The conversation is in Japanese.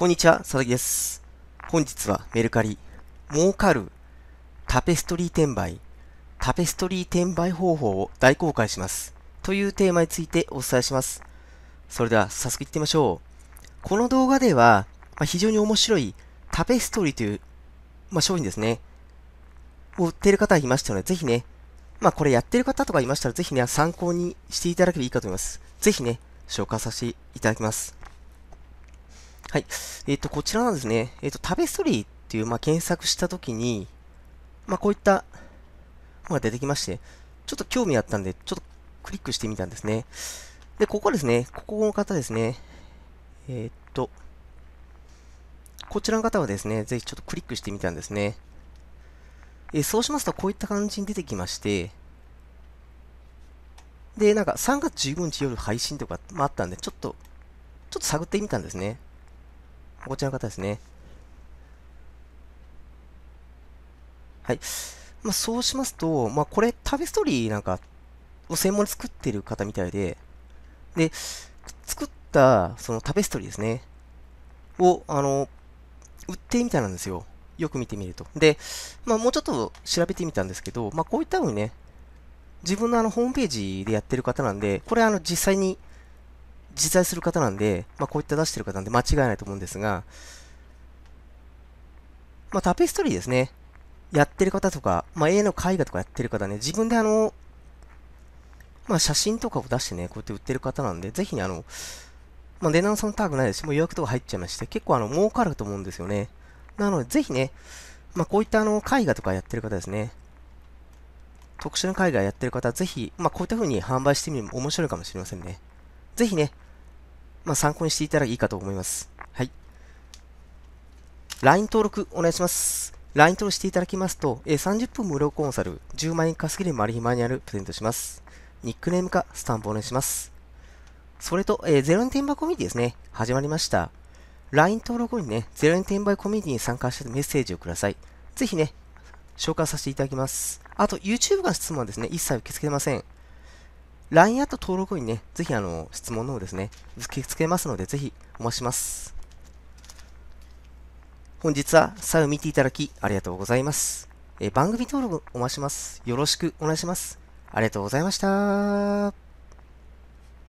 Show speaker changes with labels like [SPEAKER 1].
[SPEAKER 1] こんにちは、佐々木です。本日はメルカリ、儲かるタペストリー転売、タペストリー転売方法を大公開します。というテーマについてお伝えします。それでは早速いってみましょう。この動画では、ま非常に面白いタペストリーという、まあ、商品ですね。を売っている方がいましたので、ぜひね、まあこれやってる方とかいましたら、ぜひね、参考にしていただければいいかと思います。ぜひね、紹介させていただきます。はい。えっ、ー、と、こちらなんですね。えっ、ー、と、食べストリーっていう、まあ、検索したときに、まあ、こういったのが出てきまして、ちょっと興味あったんで、ちょっとクリックしてみたんですね。で、ここですね。ここの方ですね。えー、っと、こちらの方はですね、ぜひちょっとクリックしてみたんですね。えそうしますと、こういった感じに出てきまして、で、なんか3月15日夜配信とか、まあ、あったんで、ちょっと、ちょっと探ってみたんですね。こちらの方ですね。はい。まあ、そうしますと、まあ、これ、タペストリーなんか、を専門に作ってる方みたいで、で、作った、そのタペストリーですね。を、あの、売ってみたいなんですよ。よく見てみると。で、まあ、もうちょっと調べてみたんですけど、まあ、こういったふうにね、自分のあの、ホームページでやってる方なんで、これあの、実際に実在する方なんで、まあ、こういった出してる方なんで間違いないと思うんですが、まあ、タペストリーですね。やってる方とか、まあ、絵の絵画とかやってる方ね、自分であの、まあ、写真とかを出してね、こうやって売ってる方なんで、ぜひね、あの、まあ、値段その高くないですし、もう予約とか入っちゃいまして、結構あの、儲かると思うんですよね。なので、ぜひね、まあ、こういったあの、絵画とかやってる方ですね。特殊な絵画やってる方ぜひ、まあ、こういった風に販売してみるも面白いかもしれませんね。ぜひね、まあ、参考にしていたらいいかと思います。はい。LINE 登録お願いします。LINE 登録していただきますと、えー、30分無料コンサル、10万円稼げるマリヒマニュアルプレゼントします。ニックネームかスタンプお願いします。それと、えー、0円転売コミュニティですね、始まりました。LINE 登録後にね、0円転売コミュニティに参加してメッセージをください。ぜひね、紹介させていただきます。あと、YouTube が質問はですね、一切受け付けません。LINE アット登録後にね、ぜひあの、質問の方ですね、受け付けますので、ぜひお待ちします。本日はさ後見ていただきありがとうございます。え番組登録お待ちします。よろしくお願いします。ありがとうございました。